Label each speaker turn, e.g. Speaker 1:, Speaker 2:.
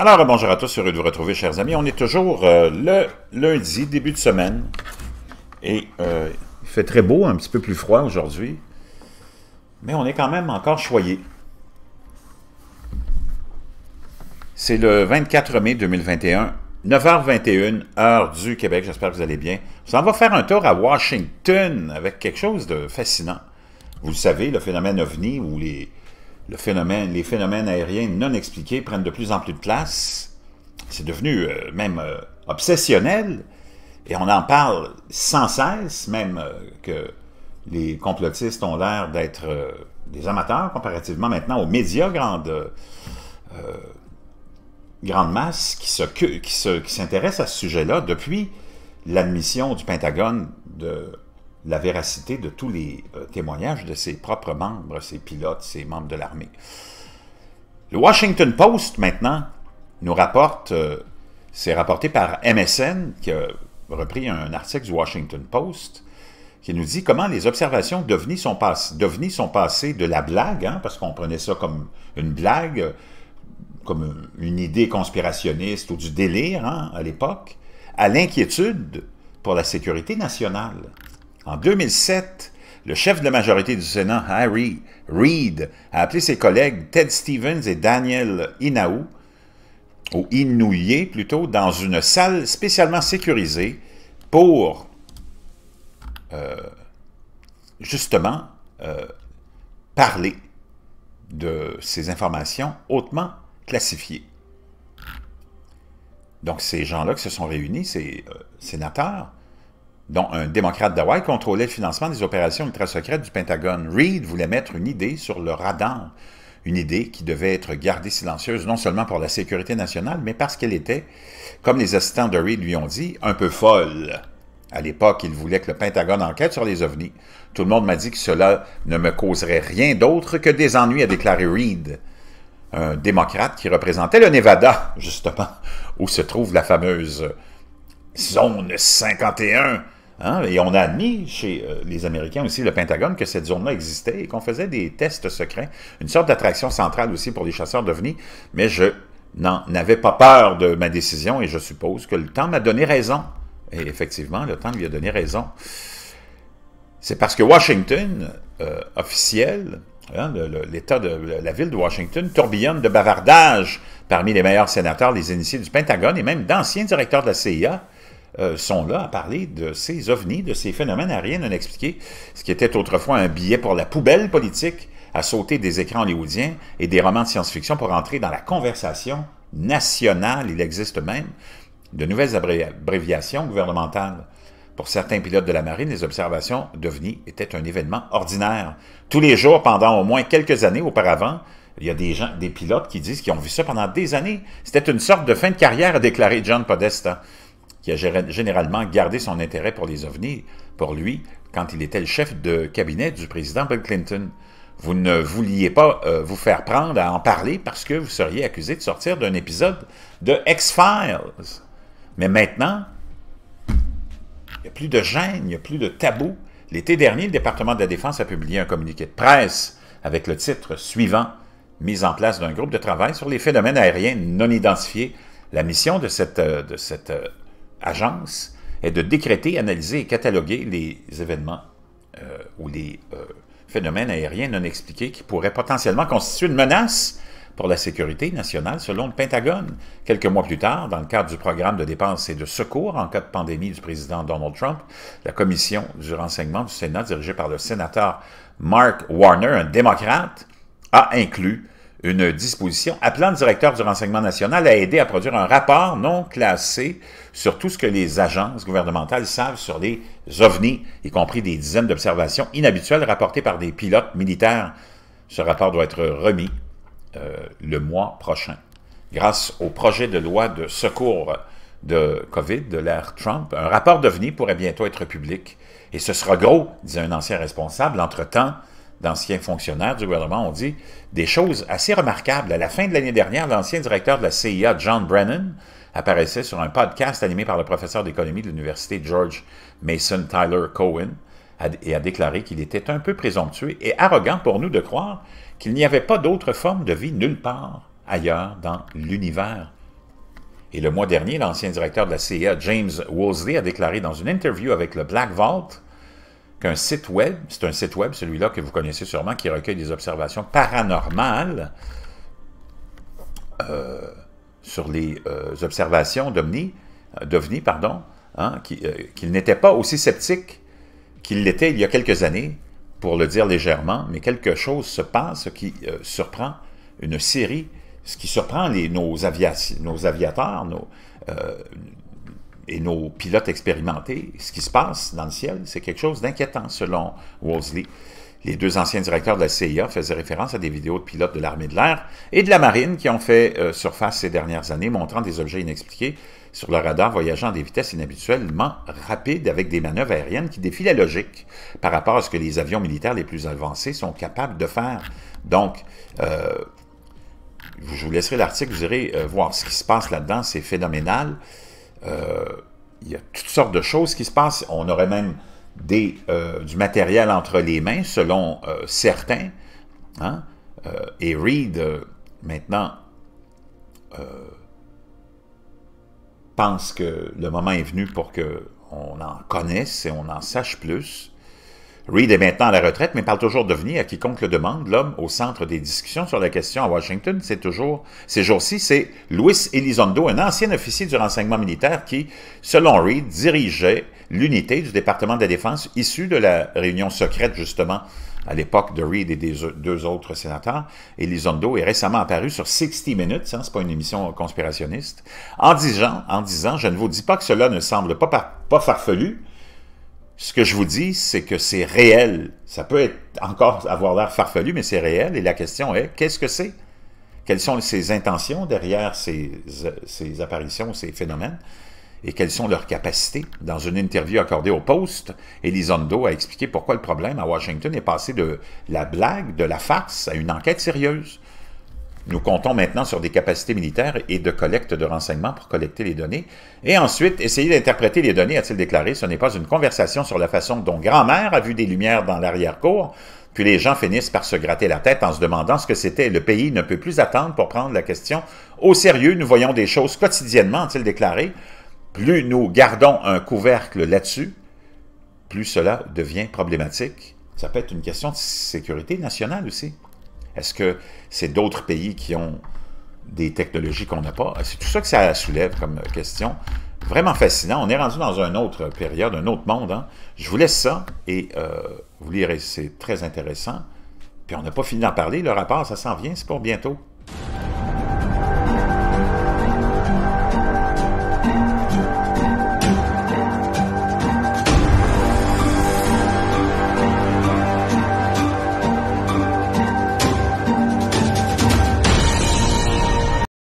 Speaker 1: Alors, euh, bonjour à tous, heureux de vous retrouver, chers amis. On est toujours euh, le lundi, début de semaine. Et euh, il fait très beau, un petit peu plus froid aujourd'hui. Mais on est quand même encore choyé. C'est le 24 mai 2021, 9h21, heure du Québec. J'espère que vous allez bien. On va faire un tour à Washington avec quelque chose de fascinant. Vous le savez, le phénomène OVNI ou les, phénomène, les phénomènes aériens non expliqués prennent de plus en plus de place. C'est devenu euh, même euh, obsessionnel et on en parle sans cesse, même euh, que les complotistes ont l'air d'être des amateurs comparativement maintenant aux médias grande, grande masse qui s'intéressent qui à ce sujet-là depuis l'admission du Pentagone de la véracité de tous les euh, témoignages de ses propres membres, ses pilotes, ses membres de l'armée. Le Washington Post, maintenant, nous rapporte, euh, c'est rapporté par MSN, qui a repris un article du Washington Post, qui nous dit comment les observations devenues sont, passées de la blague, hein, parce qu'on prenait ça comme une blague, comme une idée conspirationniste ou du délire hein, à l'époque, à l'inquiétude pour la sécurité nationale. En 2007, le chef de la majorité du Sénat, Harry Reid, a appelé ses collègues Ted Stevens et Daniel Hinaou, ou Inouye plutôt, dans une salle spécialement sécurisée pour euh, justement euh, parler de ces informations hautement classifiées. Donc ces gens-là qui se sont réunis, ces euh, sénateurs, dont un démocrate d'Hawaï, contrôlait le financement des opérations ultra-secrètes du Pentagone. Reed voulait mettre une idée sur le radar, une idée qui devait être gardée silencieuse non seulement pour la sécurité nationale, mais parce qu'elle était, comme les assistants de Reed lui ont dit, un peu folle. À l'époque, il voulait que le Pentagone enquête sur les ovnis. Tout le monde m'a dit que cela ne me causerait rien d'autre que des ennuis, a déclaré Reed, un démocrate qui représentait le Nevada, justement, où se trouve la fameuse zone 51 Hein? Et on a admis chez euh, les Américains aussi, le Pentagone, que cette zone-là existait et qu'on faisait des tests secrets, une sorte d'attraction centrale aussi pour les chasseurs d'OVNI, mais je n'en avais pas peur de ma décision et je suppose que le temps m'a donné raison. Et effectivement, le temps lui a donné raison. C'est parce que Washington, euh, officiel, de hein, l'État de la ville de Washington, tourbillonne de bavardage parmi les meilleurs sénateurs, les initiés du Pentagone et même d'anciens directeurs de la CIA, euh, sont là à parler de ces ovnis, de ces phénomènes rien rien expliquer ce qui était autrefois un billet pour la poubelle politique à sauter des écrans hollywoodiens et des romans de science-fiction pour entrer dans la conversation nationale. Il existe même de nouvelles abréviations gouvernementales. Pour certains pilotes de la marine, les observations d'ovnis étaient un événement ordinaire. Tous les jours, pendant au moins quelques années auparavant, il y a des gens, des pilotes qui disent qu'ils ont vu ça pendant des années. C'était une sorte de fin de carrière, a déclaré John Podesta qui a généralement gardé son intérêt pour les ovnis, pour lui, quand il était le chef de cabinet du président Bill Clinton. Vous ne vouliez pas euh, vous faire prendre à en parler parce que vous seriez accusé de sortir d'un épisode de X-Files. Mais maintenant, il n'y a plus de gêne, il n'y a plus de tabou. L'été dernier, le département de la Défense a publié un communiqué de presse avec le titre suivant Mise en place d'un groupe de travail sur les phénomènes aériens non identifiés. La mission de cette, euh, de cette euh, agence est de décréter, analyser et cataloguer les événements euh, ou les euh, phénomènes aériens non expliqués qui pourraient potentiellement constituer une menace pour la sécurité nationale, selon le Pentagone. Quelques mois plus tard, dans le cadre du programme de dépenses et de secours en cas de pandémie du président Donald Trump, la commission du renseignement du Sénat, dirigée par le sénateur Mark Warner, un démocrate, a inclus une disposition appelant le directeur du renseignement national à aider à produire un rapport non classé sur tout ce que les agences gouvernementales savent sur les ovnis, y compris des dizaines d'observations inhabituelles rapportées par des pilotes militaires. Ce rapport doit être remis euh, le mois prochain. Grâce au projet de loi de secours de COVID de l'ère Trump, un rapport d'ovnis pourrait bientôt être public. Et ce sera gros, disait un ancien responsable. Entre-temps, d'anciens fonctionnaires du gouvernement ont dit des choses assez remarquables. À la fin de l'année dernière, l'ancien directeur de la CIA, John Brennan, apparaissait sur un podcast animé par le professeur d'économie de l'université George Mason Tyler Cohen et a déclaré qu'il était un peu présomptueux et arrogant pour nous de croire qu'il n'y avait pas d'autre forme de vie nulle part ailleurs dans l'univers. Et le mois dernier, l'ancien directeur de la CIA, James Wolseley, a déclaré dans une interview avec le Black Vault qu'un site web, c'est un site web, celui-là que vous connaissez sûrement, qui recueille des observations paranormales euh, sur les euh, observations d'OVNI, pardon, hein, euh, qu'il n'était pas aussi sceptique qu'il l'était il y a quelques années, pour le dire légèrement, mais quelque chose se passe qui surprend une série, ce qui surprend les, nos, aviateurs, nos, et nos pilotes expérimentés, ce qui se passe dans le ciel, c'est quelque chose d'inquiétant, selon Wolseley. Les deux anciens directeurs de la CIA faisaient référence à des vidéos de pilotes de l'armée de l'air et de la marine qui ont fait euh, surface ces dernières années, montrant des objets inexpliqués sur le radar voyageant à des vitesses inhabituellement rapides avec des manœuvres aériennes qui défient la logique par rapport à ce que les avions militaires les plus avancés sont capables de faire. Donc, euh, je vous laisserai l'article, vous irez euh, voir ce qui se passe là-dedans, c'est phénoménal. Euh, il y a toutes sortes de choses qui se passent. On aurait même des, euh, du matériel entre les mains, selon euh, certains. Hein. et Reed, maintenant, pense que le moment est venu pour que en connaisse et on en sache plus. Reid est maintenant à la retraite, mais parle toujours de venir à quiconque le demande. L'homme au centre des discussions sur la question à Washington, c'est toujours, ces jours-ci, c'est Louis Elizondo, un ancien officier du renseignement militaire qui, selon Reid, dirigeait l'unité du département de la Défense, issue de la réunion secrète, justement, à l'époque de Reid et des deux autres sénateurs. Elizondo est récemment apparu sur 60 Minutes, hein, c'est pas une émission conspirationniste, en disant, en disant, je ne vous dis pas que cela ne semble pas, pas farfelu, ce que je vous dis, c'est que c'est réel. Ça peut encore avoir l'air farfelu, mais c'est réel. Et la question est, qu'est-ce que c'est? Quelles sont ses intentions derrière ces, apparitions, ces phénomènes? Et quelles sont leurs capacités? Dans une interview accordée au Post, Elizondo a expliqué pourquoi le problème à Washington est passé de la blague, de la farce, à une enquête sérieuse. Nous comptons maintenant sur des capacités militaires et de collecte de renseignements pour collecter les données. Et ensuite, essayer d'interpréter les données, a-t-il déclaré. Ce n'est pas une conversation sur la façon dont grand-mère a vu des lumières dans l'arrière-cour. Puis les gens finissent par se gratter la tête en se demandant ce que c'était. Le pays ne peut plus attendre pour prendre la question au sérieux. Nous voyons des choses quotidiennement, a-t-il déclaré. Plus nous gardons un couvercle là-dessus, plus cela devient problématique. Ça peut être une question de sécurité nationale aussi. Est-ce que c'est d'autres pays qui ont des technologies qu'on n'a pas? C'est tout ça que ça soulève comme question. Vraiment fascinant. On est rendu dans une autre période, un autre monde. Hein. Je vous laisse ça et euh, vous lirez, c'est très intéressant. Puis on n'a pas fini d'en parler. Le rapport, ça s'en vient, c'est pour bientôt.